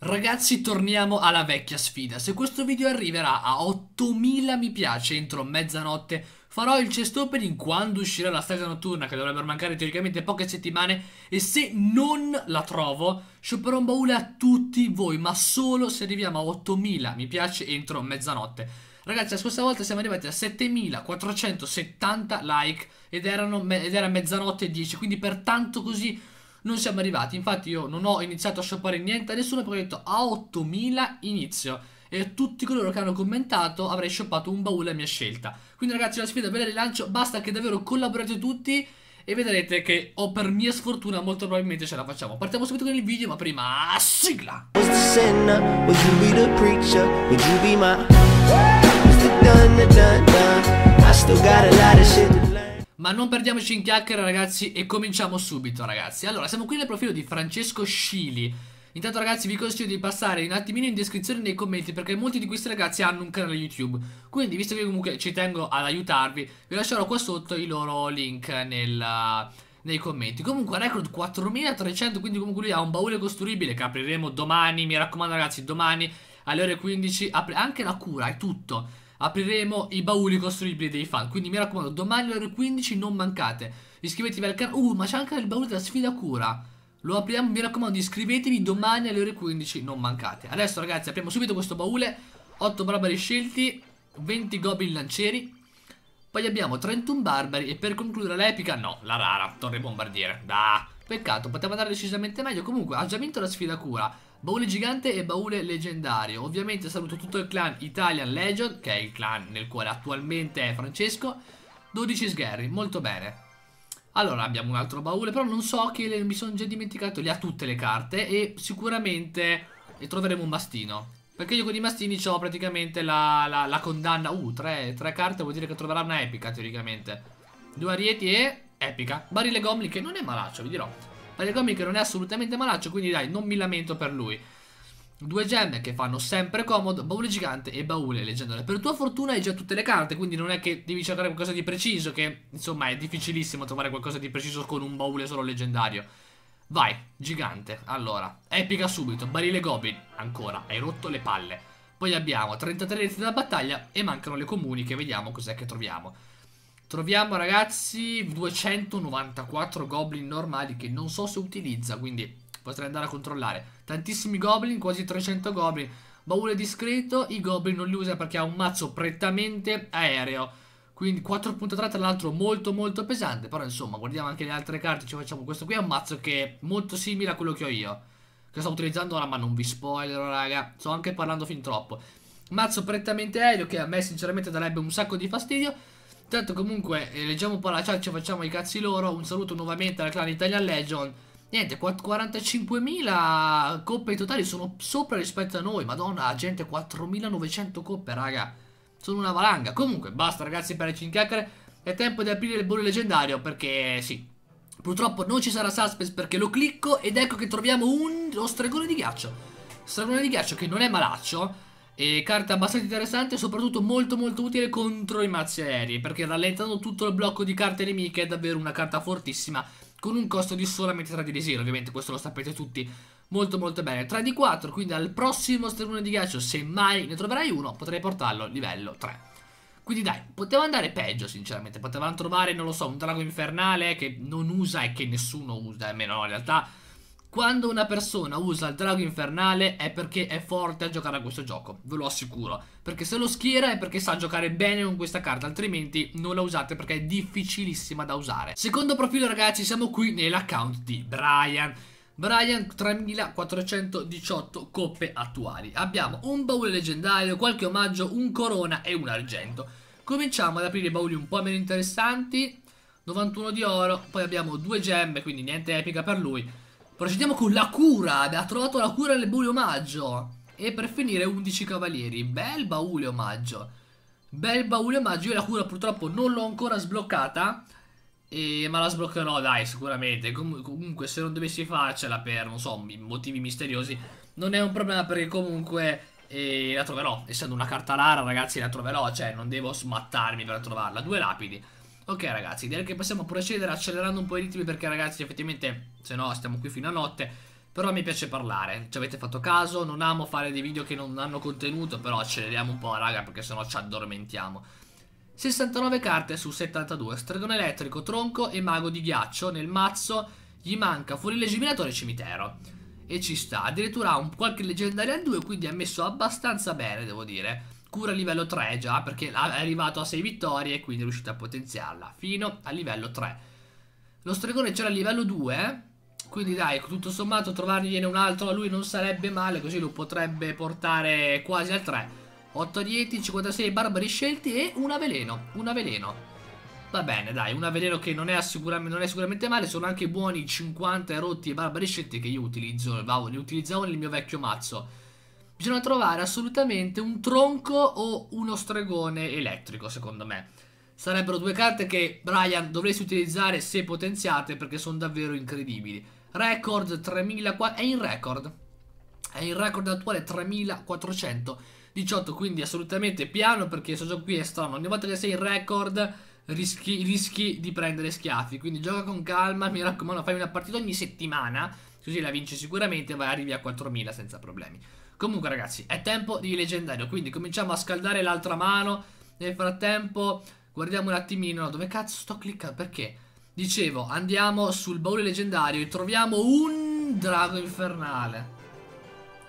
Ragazzi torniamo alla vecchia sfida, se questo video arriverà a 8000 mi piace entro mezzanotte farò il chest opening quando uscirà la stagione notturna che dovrebbero mancare teoricamente poche settimane e se non la trovo shopperò un baule a tutti voi ma solo se arriviamo a 8000 mi piace entro mezzanotte. Ragazzi la scorsa volta siamo arrivati a 7470 like ed, erano, ed era mezzanotte e 10 quindi per tanto così non siamo arrivati. Infatti io non ho iniziato a shoppare niente a nessuno perché ho detto a 8000 inizio. E tutti coloro che hanno commentato avrei shoppato un baule a mia scelta. Quindi ragazzi la sfida ve la rilancio, basta che davvero collaborate tutti e vedrete che o per mia sfortuna molto probabilmente ce la facciamo. Partiamo subito con il video, ma prima sigla. Was ma non perdiamoci in chiacchiere ragazzi e cominciamo subito ragazzi Allora siamo qui nel profilo di Francesco Scili Intanto ragazzi vi consiglio di passare un attimino in descrizione nei commenti perché molti di questi ragazzi hanno un canale YouTube Quindi visto che comunque ci tengo ad aiutarvi vi lascerò qua sotto i loro link nella, nei commenti Comunque record 4300 quindi comunque lui ha un baule costruibile che apriremo domani Mi raccomando ragazzi domani alle ore 15 apre anche la cura è tutto apriremo i bauli costruibili dei fan. Quindi mi raccomando, domani alle ore 15 non mancate. Iscrivetevi al canale. Uh, ma c'è anche il baule della sfida cura. Lo apriamo, mi raccomando, iscrivetevi domani alle ore 15, non mancate. Adesso ragazzi, apriamo subito questo baule. 8 barbari scelti, 20 goblin lancieri. Poi abbiamo 31 barbari e per concludere l'epica, no, la rara, torre bombardiere. Da, peccato, poteva andare decisamente meglio. Comunque, ha già vinto la sfida cura. Baule gigante e baule leggendario. Ovviamente saluto tutto il clan Italian Legend, che è il clan nel quale attualmente è Francesco. 12 sgherri, molto bene. Allora abbiamo un altro baule, però non so che le, mi sono già dimenticato, le ha tutte le carte e sicuramente e troveremo un mastino. Perché io con i mastini ho praticamente la, la, la, condanna. Uh, tre, tre carte vuol dire che troverà una epica teoricamente. Due arieti e epica. Barile gomli che non è malaccio, vi dirò. Origami che non è assolutamente malaccio, quindi dai, non mi lamento per lui. Due gemme che fanno sempre comodo, baule gigante e baule leggendario. Per tua fortuna hai già tutte le carte, quindi non è che devi cercare qualcosa di preciso, che insomma è difficilissimo trovare qualcosa di preciso con un baule solo leggendario. Vai, gigante, allora, epica subito, barile goblin, ancora, hai rotto le palle. Poi abbiamo 33 reti da battaglia e mancano le comuni che vediamo cos'è che troviamo. Troviamo ragazzi 294 goblin normali che non so se utilizza, quindi potrei andare a controllare. Tantissimi goblin, quasi 300 goblin. Baule discreto, i goblin non li usa perché ha un mazzo prettamente aereo. Quindi 4.3 tra l'altro molto molto pesante, però insomma guardiamo anche le altre carte, ci facciamo questo qui è un mazzo che è molto simile a quello che ho io. Che sto utilizzando ora, ma non vi spoilerò raga, sto anche parlando fin troppo. Mazzo prettamente aereo che a me sinceramente darebbe un sacco di fastidio. Tanto comunque eh, leggiamo un po' la chat, ci facciamo i cazzi loro. Un saluto nuovamente alla clan Italian Legend. Niente, 45.000 coppe totali sono sopra rispetto a noi. Madonna, gente, 4.900 coppe, raga. Sono una valanga. Comunque, basta ragazzi per le cinchiacchiere. È tempo di aprire il bolle leggendario perché sì. Purtroppo non ci sarà suspense perché lo clicco ed ecco che troviamo un... lo stregone di ghiaccio. Stregone di ghiaccio che non è malaccio e carta abbastanza interessante soprattutto molto molto utile contro i mazzi aerei perché rallentando tutto il blocco di carte nemiche è davvero una carta fortissima con un costo di solamente 3 di desiderio ovviamente questo lo sapete tutti molto molto bene 3 di 4 quindi al prossimo stagone di ghiaccio se mai ne troverai uno potrei portarlo livello 3 quindi dai poteva andare peggio sinceramente potevano trovare non lo so un drago infernale che non usa e che nessuno usa almeno in realtà quando una persona usa il drago infernale è perché è forte a giocare a questo gioco, ve lo assicuro. Perché se lo schiera è perché sa giocare bene con questa carta, altrimenti non la usate perché è difficilissima da usare. Secondo profilo ragazzi siamo qui nell'account di Brian. Brian 3418 coppe attuali. Abbiamo un baule leggendario, qualche omaggio, un corona e un argento. Cominciamo ad aprire i bauli un po' meno interessanti. 91 di oro, poi abbiamo due gemme, quindi niente epica per lui Procediamo con la cura. Abbiamo trovato la cura nel baule omaggio. E per finire 11 cavalieri. Bel baule omaggio. Bel baule omaggio. Io la cura purtroppo non l'ho ancora sbloccata. E... ma la sbloccherò, dai, sicuramente. Com comunque, se non dovessi farcela per, non so, motivi misteriosi, non è un problema perché comunque eh, la troverò. Essendo una carta rara, ragazzi, la troverò. Cioè, non devo smattarmi per trovarla. Due lapidi. Ok ragazzi, direi che possiamo procedere accelerando un po' i ritmi perché ragazzi effettivamente se no stiamo qui fino a notte Però mi piace parlare, ci avete fatto caso, non amo fare dei video che non hanno contenuto Però acceleriamo un po' raga perché sennò ci addormentiamo 69 carte su 72, stregone elettrico, tronco e mago di ghiaccio nel mazzo Gli manca fuorilegge minatore e cimitero E ci sta, addirittura ha un qualche leggendario a 2 quindi ha messo abbastanza bene devo dire cura livello 3 già, perché è arrivato a 6 vittorie e quindi è riuscito a potenziarla fino a livello 3. Lo stregone c'era a livello 2, quindi dai, tutto sommato trovargliene un altro a lui non sarebbe male, così lo potrebbe portare quasi al 3. 8 dieti, 56 barbari scelti e una veleno, una veleno. Va bene, dai, una veleno che non è, non è, sicuramente male, sono anche buoni 50 rotti e barbari scelti che io utilizzo, li utilizzavo nel mio vecchio mazzo. Bisogna trovare assolutamente un tronco o uno stregone elettrico, secondo me. Sarebbero due carte che, Brian, dovresti utilizzare se potenziate perché sono davvero incredibili. Record 3400... è in record. È in record attuale 3418, quindi assolutamente piano perché questo gioco qui è strano. Ogni volta che sei in record... Rischi, rischi, di prendere schiaffi. Quindi gioca con calma, mi raccomando, fai una partita ogni settimana, così la vinci sicuramente e vai arrivi a 4000 senza problemi. Comunque ragazzi, è tempo di leggendario, quindi cominciamo a scaldare l'altra mano. Nel frattempo guardiamo un attimino, dove cazzo sto cliccando? Perché? Dicevo, andiamo sul baule leggendario e troviamo un drago infernale.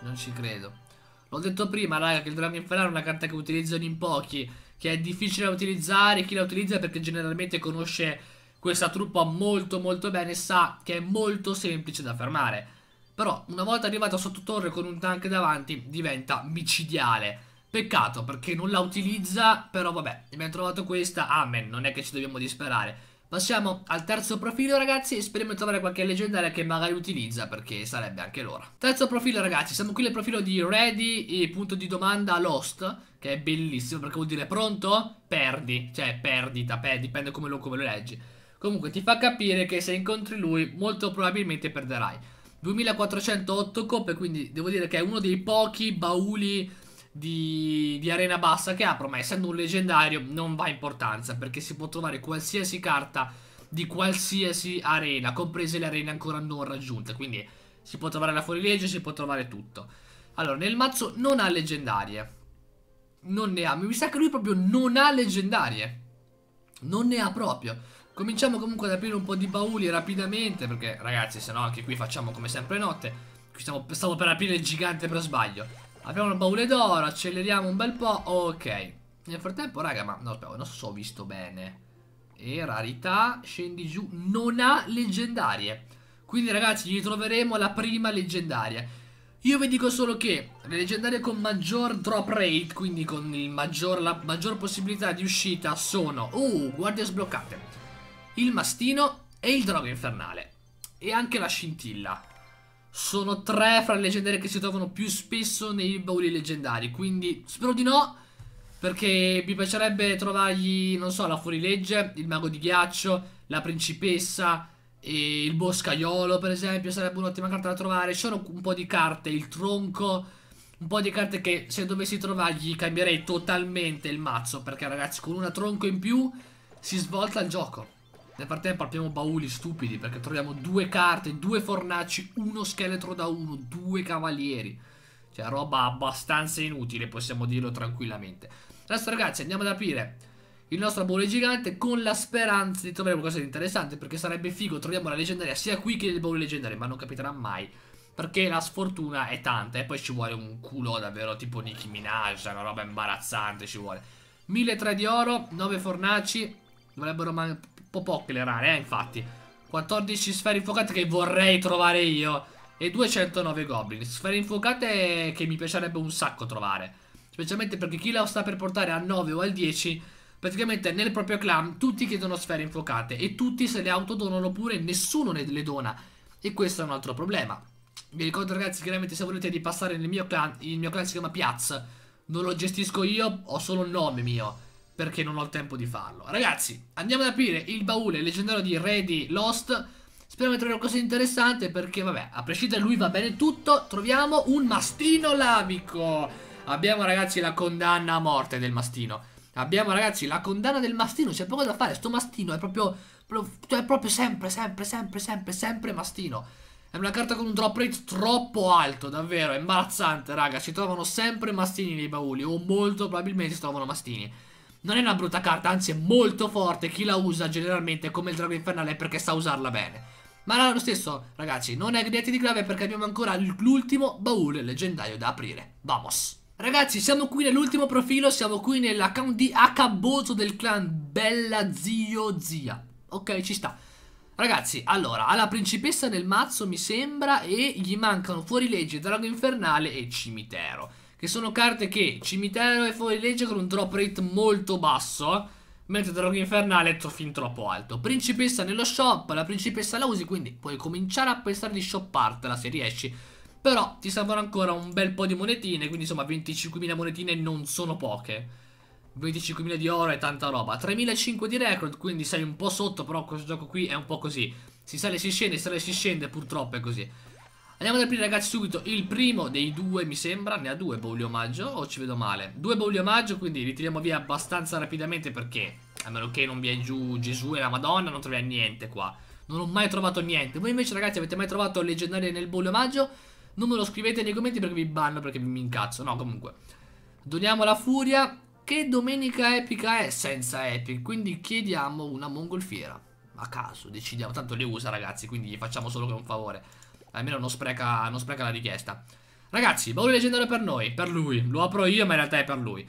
Non ci credo. L'ho detto prima, raga, che il drago infernale è una carta che utilizzano in pochi, che è difficile da utilizzare, chi la utilizza perché generalmente conosce questa truppa molto molto bene sa che è molto semplice da fermare. Però una volta arrivato sotto torre con un tank davanti diventa micidiale. Peccato perché non la utilizza, però vabbè, abbiamo trovato questa, amen, non è che ci dobbiamo disperare. Passiamo al terzo profilo ragazzi e speriamo di trovare qualche leggendaria che magari utilizza perché sarebbe anche l'ora. Terzo profilo ragazzi, siamo qui nel profilo di ready e punto di domanda lost che è bellissimo perché vuol dire pronto? Perdi, cioè perdita, per, dipende come lo, come lo leggi. Comunque ti fa capire che se incontri lui molto probabilmente perderai. 2408 coppe, quindi devo dire che è uno dei pochi bauli di, di, arena bassa che apro, ma essendo un leggendario non va importanza, perché si può trovare qualsiasi carta di qualsiasi arena, comprese le arene ancora non raggiunte, quindi si può trovare la fuorilegge, si può trovare tutto. Allora, nel mazzo non ha leggendarie. Non ne ha, mi sa che lui proprio non ha leggendarie. Non ne ha proprio. Cominciamo comunque ad aprire un po' di bauli rapidamente perché ragazzi se no anche qui facciamo come sempre notte Qui stiamo, stavo per aprire il gigante per sbaglio Apriamo il baule d'oro, acceleriamo un bel po', ok Nel frattempo raga ma no, aspetta, non so ho visto bene E rarità, scendi giù, non ha leggendarie Quindi ragazzi gli troveremo la prima leggendaria io vi dico solo che le leggendarie con maggior drop rate, quindi con maggior, la maggior possibilità di uscita, sono... Uh, guardie sbloccate il mastino e il drago infernale. E anche la scintilla. Sono tre fra le leggendarie che si trovano più spesso nei bauli leggendari, quindi spero di no, perché mi piacerebbe trovargli, non so, la fuorilegge, il mago di ghiaccio, la principessa, e il boscaiolo per esempio sarebbe un'ottima carta da trovare. Ci sono un po' di carte, il tronco, un po' di carte che se dovessi trovargli cambierei totalmente il mazzo perché ragazzi con una tronco in più si svolta il gioco. Nel frattempo apriamo bauli stupidi perché troviamo due carte, due fornaci, uno scheletro da uno, due cavalieri. Cioè roba abbastanza inutile, possiamo dirlo tranquillamente. Adesso ragazzi andiamo ad aprire il nostro baule gigante con la speranza di trovare qualcosa di interessante perché sarebbe figo, troviamo la leggendaria sia qui che nel baule leggendario, ma non capiterà mai. Perché la sfortuna è tanta e poi ci vuole un culo davvero tipo Nicki Minaj, cioè una roba imbarazzante ci vuole. 1.300 di oro, 9 fornaci, dovrebbero mancare po' poche le rare, eh, infatti. 14 sfere infuocate che vorrei trovare io. E 209 goblin. Sfere infuocate che mi piacerebbe un sacco trovare. Specialmente perché chi la sta per portare a 9 o al 10, praticamente nel proprio clan tutti chiedono sfere infuocate. E tutti se le autodonano oppure nessuno ne le dona. E questo è un altro problema. Vi ricordo ragazzi, chiaramente se volete di passare nel mio clan, il mio clan si chiama Piaz. Non lo gestisco io, ho solo un nome mio perché non ho il tempo di farlo. Ragazzi, andiamo ad aprire il baule leggendario di Ready Lost. Speriamo di trovare qualcosa di interessante perché, vabbè, a prescindere da lui va bene tutto. Troviamo un mastino labico. Abbiamo, ragazzi, la condanna a morte del mastino. Abbiamo, ragazzi, la condanna del mastino. C'è poco da fare. Sto mastino è proprio, proprio, cioè, è proprio sempre, sempre, sempre, sempre, sempre mastino. È una carta con un drop rate troppo alto, davvero, è imbarazzante, raga. Si trovano sempre mastini nei bauli, o molto probabilmente si trovano mastini non è una brutta carta, anzi è molto forte. Chi la usa generalmente come il drago infernale è perché sa usarla bene. Ma lo stesso, ragazzi, non è niente di grave perché abbiamo ancora l'ultimo baule leggendario da aprire. Vamos! Ragazzi, siamo qui nell'ultimo profilo, siamo qui nell'account di Akaboto del clan Bella Zio Zia. Ok, ci sta. Ragazzi, allora, ha la principessa nel mazzo, mi sembra, e gli mancano fuorilegge, drago infernale e cimitero che sono carte che cimitero e fuori legge con un drop rate molto basso, mentre Draghi Infernale è fin troppo alto. Principessa nello shop, la principessa la usi, quindi puoi cominciare a pensare di shoppartela se riesci. Però ti servono ancora un bel po' di monetine, quindi insomma 25.000 monetine non sono poche. 25.000 di oro e tanta roba. 3.500 di record, quindi sei un po' sotto, però questo gioco qui è un po' così. Si sale e si scende, si sale e si scende, purtroppo è così. Andiamo ad aprire ragazzi subito il primo dei due mi sembra Ne ha due bauli omaggio o ci vedo male? Due bauli omaggio quindi li tiriamo via abbastanza rapidamente perché A meno che non vi è giù Gesù e la Madonna non troviamo niente qua Non ho mai trovato niente Voi invece ragazzi avete mai trovato leggendarie nel bauli omaggio? Non me lo scrivete nei commenti perché vi banno perché mi incazzo No comunque Doniamo la furia Che domenica epica è senza epic? Quindi chiediamo una mongolfiera A caso decidiamo Tanto le usa ragazzi quindi gli facciamo solo che un favore Almeno non spreca, non spreca la richiesta. Ragazzi, baule leggendario per noi, per lui. Lo apro io, ma in realtà è per lui.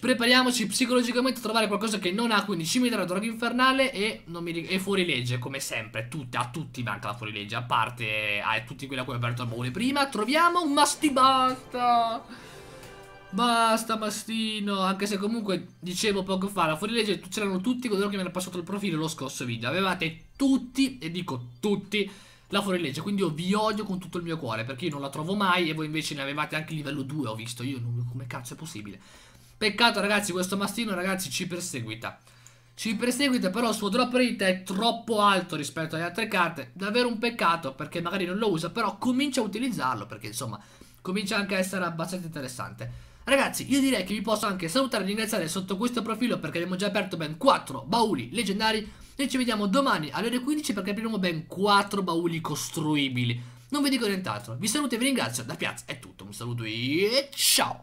prepariamoci psicologicamente a trovare qualcosa che non ha Quindi metri la droga infernale e, mi, e fuori legge, come sempre. Tutte, a tutti manca la fuori legge, a parte a tutti quelli a cui ho aperto il baule prima. Troviamo un mastibasta! Basta mastino, anche se comunque dicevo poco fa, la fuori legge c'erano tutti coloro che mi hanno passato il profilo lo scorso video. Avevate tutti, e dico tutti, la fuorilegge. Quindi io vi odio con tutto il mio cuore, perché io non la trovo mai e voi invece ne avevate anche livello 2, ho visto. Io non... come cazzo è possibile? Peccato ragazzi, questo mastino ragazzi ci perseguita. Ci perseguita però il suo drop rate è troppo alto rispetto alle altre carte. Davvero un peccato perché magari non lo usa, però comincia a utilizzarlo perché insomma comincia anche a essere abbastanza interessante. Ragazzi, io direi che vi posso anche salutare e ringraziare sotto questo profilo perché abbiamo già aperto ben 4 bauli leggendari noi ci vediamo domani alle ore 15 perché apriremo ben 4 bauli costruibili. Non vi dico nient'altro. Vi saluto e vi ringrazio. Da Piazza è tutto. Un saluto e ciao!